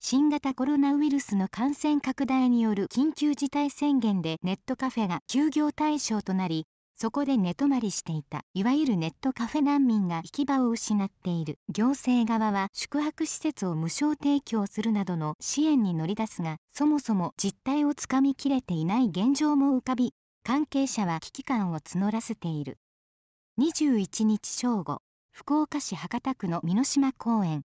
新型コロナウイルスの感染拡大による緊急事態宣言でネットカフェが休業対象となりそこで寝泊まりしていたいわゆるネットカフェ難民が行き場を失っている行政側は宿泊施設を無償提供するなどの支援に乗り出すがそもそも実態をつかみきれていない現状も浮かび関係者は危機感を募らせている21日正午福岡市博多区の美濃島公園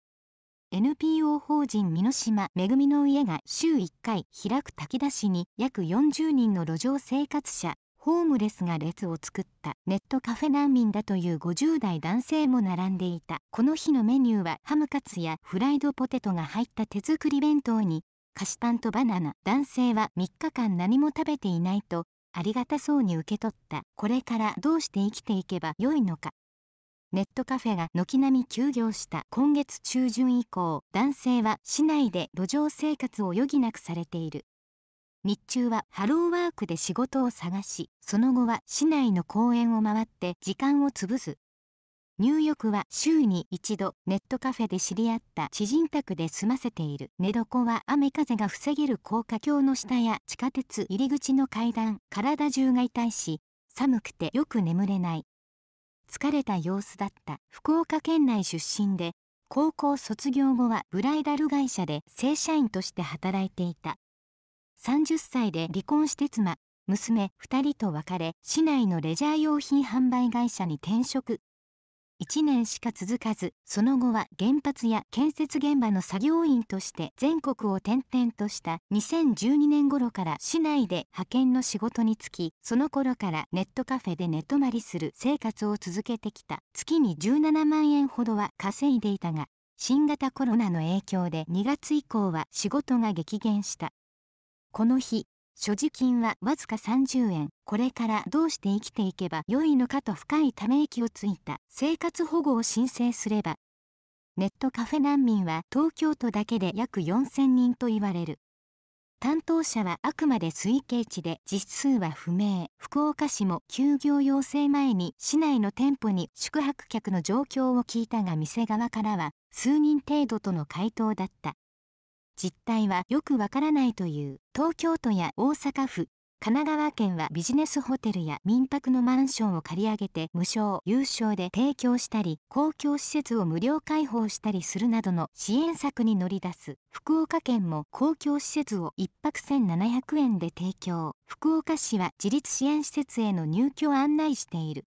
NPO 法人美濃島めぐみの家が週1回開く炊き出しに約40人の路上生活者ホームレスが列を作ったネットカフェ難民だという50代男性も並んでいたこの日のメニューはハムカツやフライドポテトが入った手作り弁当に菓子パンとバナナ男性は3日間何も食べていないとありがたそうに受け取ったこれからどうして生きていけばよいのかネットカフェが軒並み休業した今月中旬以降男性は市内で路上生活を余儀なくされている日中はハローワークで仕事を探しその後は市内の公園を回って時間を潰す入浴は週に一度ネットカフェで知り合った知人宅で済ませている寝床は雨風が防げる高架橋の下や地下鉄入り口の階段体中が痛いし寒くてよく眠れない疲れた様子だった福岡県内出身で高校卒業後はブライダル会社で正社員として働いていた30歳で離婚して妻娘2人と別れ市内のレジャー用品販売会社に転職1年しか続かずその後は原発や建設現場の作業員として全国を転々とした2012年頃から市内で派遣の仕事に就きその頃からネットカフェで寝泊まりする生活を続けてきた月に17万円ほどは稼いでいたが新型コロナの影響で2月以降は仕事が激減したこの日所持金はわずか30円これからどうして生きていけばよいのかと深いため息をついた生活保護を申請すればネットカフェ難民は東京都だけで約4000人と言われる担当者はあくまで推計値で実数は不明福岡市も休業要請前に市内の店舗に宿泊客の状況を聞いたが店側からは数人程度との回答だった実態はよくわからないという東京都や大阪府神奈川県はビジネスホテルや民泊のマンションを借り上げて無償有償で提供したり公共施設を無料開放したりするなどの支援策に乗り出す福岡県も公共施設を1泊1700円で提供福岡市は自立支援施設への入居を案内している